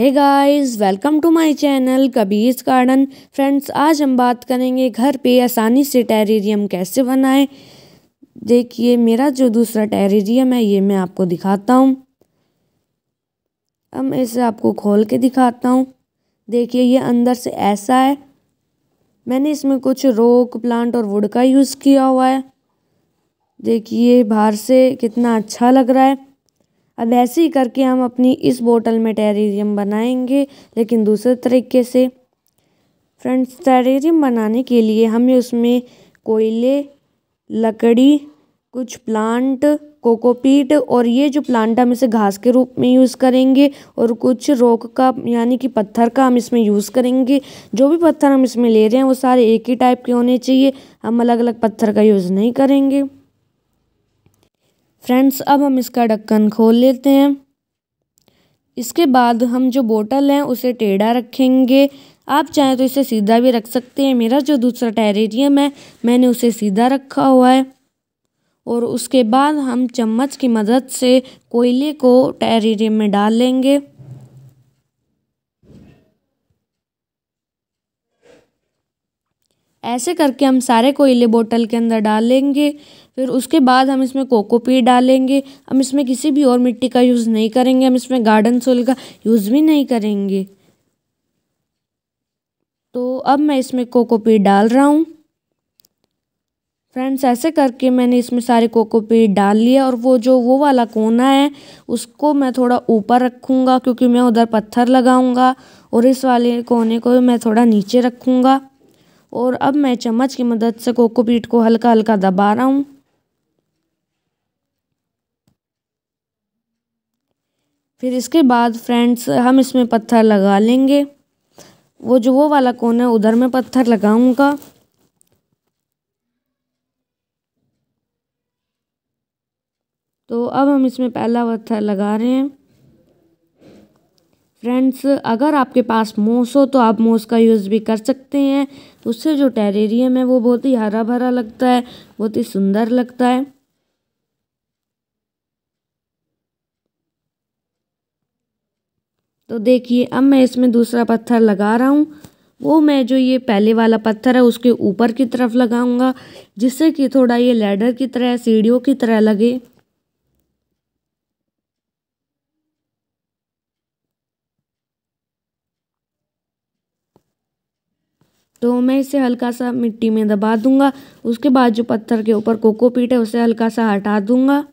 hey guys welcome to my channel Kabir Garden friends आज हम बात करेंगे घर पे आसानी से टेरेरियम कैसे बनाएं देखिए मेरा जो दूसरा टेरेरियम है ये मैं आपको दिखाता हूँ अब मैं इसे आपको खोल के दिखाता हूँ देखिए ये अंदर से ऐसा है मैंने इसमें कुछ रोक प्लांट और वुड का यूज़ किया हुआ है देखिए बाहर से कितना अच्छा लग रहा है अब ऐसे ही करके हम अपनी इस बोतल में टेरेरियम बनाएंगे लेकिन दूसरे तरीके से फ्रेंड्स टेरेरियम बनाने के लिए हमें उसमें कोयले लकड़ी कुछ प्लांट कोकोपीट और ये जो प्लांट हम इसे घास के रूप में यूज़ करेंगे और कुछ रोक का यानी कि पत्थर का हम इसमें यूज़ करेंगे जो भी पत्थर हम इसमें ले रहे हैं वो सारे एक ही टाइप के होने चाहिए हम अलग अलग पत्थर का यूज़ नहीं करेंगे फ्रेंड्स अब हम इसका ढक्कन खोल लेते हैं इसके बाद हम जो बोटल है उसे टेढ़ा रखेंगे आप चाहें तो इसे सीधा भी रख सकते हैं मेरा जो दूसरा टेरेरियम है मैंने उसे सीधा रखा हुआ है और उसके बाद हम चम्मच की मदद से कोयले को टेरेरियम में डाल लेंगे ऐसे करके हम सारे कोयले बोतल के अंदर डालेंगे फिर उसके बाद हम इसमें कोकोपीट डालेंगे हम इसमें किसी भी और मिट्टी का यूज़ नहीं करेंगे हम इसमें गार्डन सोल का यूज़ भी नहीं करेंगे तो अब मैं इसमें कोकोपीट डाल रहा हूँ फ्रेंड्स ऐसे करके मैंने इसमें सारे कोकोपीट डाल लिया और वो जो वो वाला कोना है उसको मैं थोड़ा ऊपर रखूँगा क्योंकि मैं उधर पत्थर लगाऊँगा और इस वाले कोने को मैं थोड़ा नीचे रखूँगा और अब मैं चम्मच की मदद से कोकोपीट को हल्का हल्का दबा रहा हूँ फिर इसके बाद फ्रेंड्स हम इसमें पत्थर लगा लेंगे वो जो वो वाला कोन है उधर मैं पत्थर लगाऊंगा तो अब हम इसमें पहला पत्थर लगा रहे हैं फ्रेंड्स अगर आपके पास मोस हो तो आप मोस का यूज़ भी कर सकते हैं तो उससे जो टेरेरियम है वो बहुत ही हरा भरा लगता है बहुत ही सुंदर लगता है तो देखिए अब मैं इसमें दूसरा पत्थर लगा रहा हूँ वो मैं जो ये पहले वाला पत्थर है उसके ऊपर की तरफ लगाऊंगा जिससे कि थोड़ा ये लेडर की तरह सीढ़ियों की तरह लगे तो मैं इसे हल्का सा मिट्टी में दबा दूंगा उसके बाद जो पत्थर के ऊपर कोकोपीट है उसे हल्का सा हटा दूंगा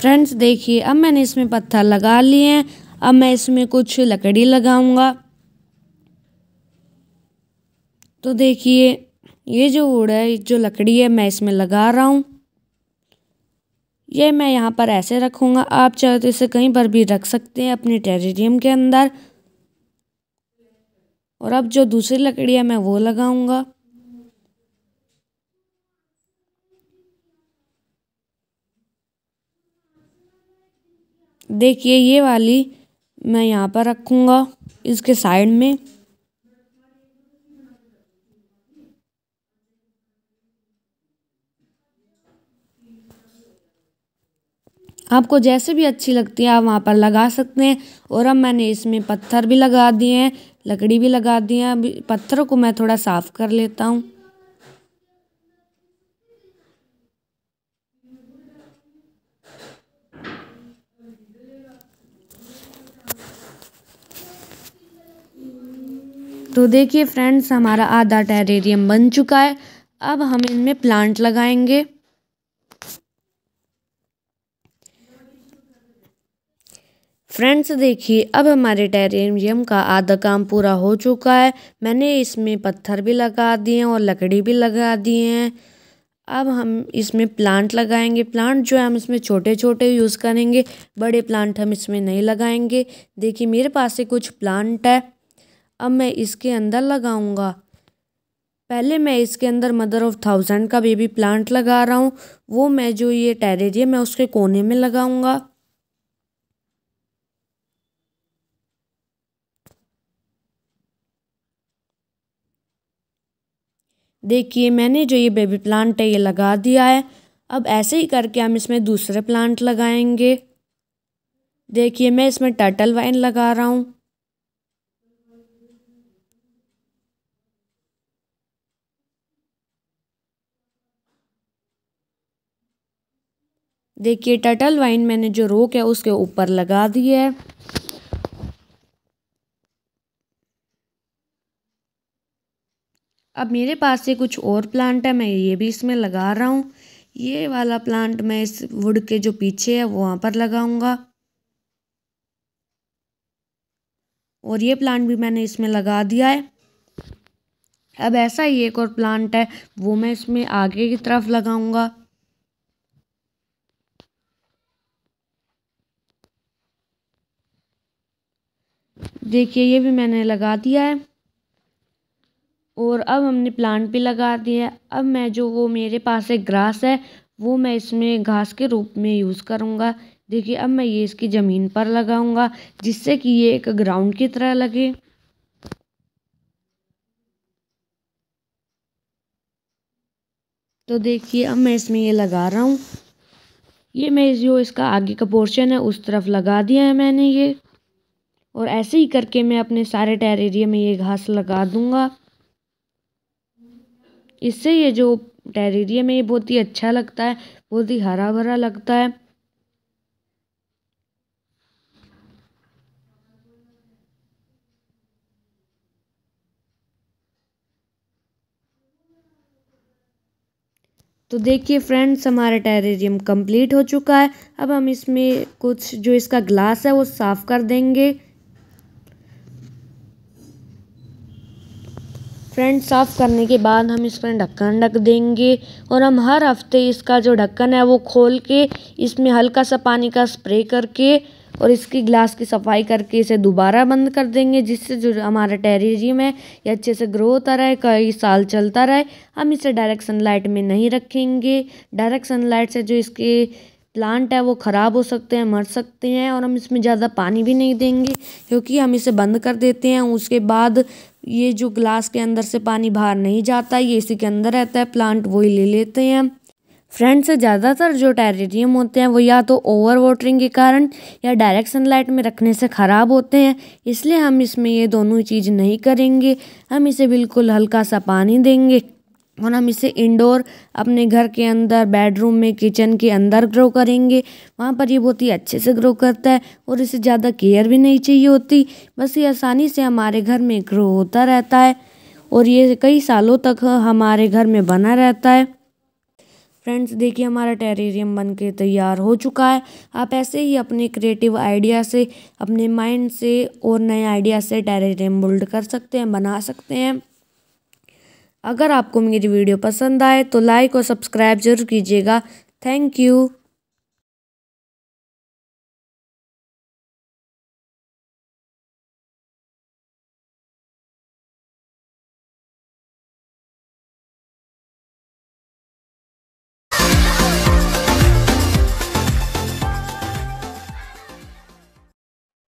फ्रेंड्स देखिए अब मैंने इसमें पत्थर लगा लिए हैं अब मैं इसमें कुछ लकड़ी लगाऊंगा तो देखिए ये जो वुड है जो लकड़ी है मैं इसमें लगा रहा हूँ ये मैं यहाँ पर ऐसे रखूँगा आप चाहे तो इसे कहीं पर भी रख सकते हैं अपने टेरेरियम के अंदर और अब जो दूसरी लकड़ी है मैं वो लगाऊंगा देखिए ये वाली मैं यहाँ पर रखूँगा इसके साइड में आपको जैसे भी अच्छी लगती है आप वहाँ पर लगा सकते हैं और अब मैंने इसमें पत्थर भी लगा दिए हैं लकड़ी भी लगा दी है अभी पत्थरों को मैं थोड़ा साफ़ कर लेता हूँ तो देखिए फ्रेंड्स हमारा आधा टेरेरियम बन चुका है अब हम इनमें प्लांट लगाएंगे फ्रेंड्स देखिए अब हमारे टेरेनियम का आधा काम पूरा हो चुका है मैंने इसमें पत्थर भी लगा दिए हैं और लकड़ी भी लगा दिए हैं अब हम इसमें प्लांट लगाएंगे प्लांट जो है हम इसमें छोटे छोटे यूज़ करेंगे बड़े प्लांट हम इसमें नहीं लगाएंगे देखिए मेरे पास से कुछ प्लांट है अब मैं इसके अंदर लगाऊंगा पहले मैं इसके अंदर मदर ऑफ़ थाउजेंड का बेबी प्लांट लगा रहा हूँ वो मैं जो ये टेरेरियम है उसके कोने में लगाऊंगा देखिए मैंने जो ये बेबी प्लांट है ये लगा दिया है अब ऐसे ही करके हम इसमें दूसरे प्लांट लगाएंगे देखिए मैं इसमें टर्टल वाइन लगा रहा हूँ देखिए टर्टल वाइन मैंने जो रोक है उसके ऊपर लगा दी है अब मेरे पास से कुछ और प्लांट है मैं ये भी इसमें लगा रहा हूँ ये वाला प्लांट मैं इस वुड के जो पीछे है वहाँ पर लगाऊंगा और ये प्लांट भी मैंने इसमें लगा दिया है अब ऐसा ही एक और प्लांट है वो मैं इसमें आगे की तरफ लगाऊंगा देखिए ये भी मैंने लगा दिया है और अब हमने प्लांट भी लगा दिया अब मैं जो वो मेरे पास एक ग्रास है वो मैं इसमें घास के रूप में यूज़ करूँगा देखिए अब मैं ये इसकी ज़मीन पर लगाऊँगा जिससे कि ये एक ग्राउंड की तरह लगे तो देखिए अब मैं इसमें ये लगा रहा हूँ ये मैं जो इसका आगे का पोर्शन है उस तरफ लगा दिया है मैंने ये और ऐसे ही करके मैं अपने सारे टेरेरिया में ये घास लगा दूँगा इससे ये जो टेरेरियम है ये बहुत ही अच्छा लगता है बहुत ही हरा भरा लगता है तो देखिए फ्रेंड्स हमारा टेरेरियम कंप्लीट हो चुका है अब हम इसमें कुछ जो इसका ग्लास है वो साफ़ कर देंगे फ्रंट साफ़ करने के बाद हम इसका ढक्कन ढक देंगे और हम हर हफ्ते इसका जो ढक्कन है वो खोल के इसमें हल्का सा पानी का स्प्रे करके और इसकी ग्लास की सफाई करके इसे दोबारा बंद कर देंगे जिससे जो हमारा टेरेरियम है ये अच्छे से ग्रो होता रहे कई साल चलता रहे हम इसे डायरेक्ट सनलाइट में नहीं रखेंगे डायरेक्ट सनलाइट से जो इसके प्लांट है वो ख़राब हो सकते हैं मर सकते हैं और हम इसमें ज़्यादा पानी भी नहीं देंगे क्योंकि हम इसे बंद कर देते हैं उसके बाद ये जो ग्लास के अंदर से पानी बाहर नहीं जाता ये इसी के अंदर रहता है प्लांट वही ले लेते हैं फ्रेंड्स ज़्यादातर जो टेरेरियम होते हैं वो या तो ओवर वाटरिंग के कारण या डायरेक्ट सनलाइट में रखने से ख़राब होते हैं इसलिए हम इसमें ये दोनों चीज़ नहीं करेंगे हम इसे बिल्कुल हल्का सा पानी देंगे और हम इसे इंडोर अपने घर के अंदर बेडरूम में किचन के अंदर ग्रो करेंगे वहाँ पर ये बहुत ही अच्छे से ग्रो करता है और इसे ज़्यादा केयर भी नहीं चाहिए होती बस ये आसानी से हमारे घर में ग्रो होता रहता है और ये कई सालों तक हमारे घर में बना रहता है फ्रेंड्स देखिए हमारा टेरेरियम बन के तैयार हो चुका है आप ऐसे ही अपने क्रिएटिव आइडिया से अपने माइंड से और नए आइडिया से टेरेरियम बिल्ड कर सकते हैं बना सकते हैं अगर आपको मेरी वीडियो पसंद आए तो लाइक और सब्सक्राइब जरूर कीजिएगा थैंक यू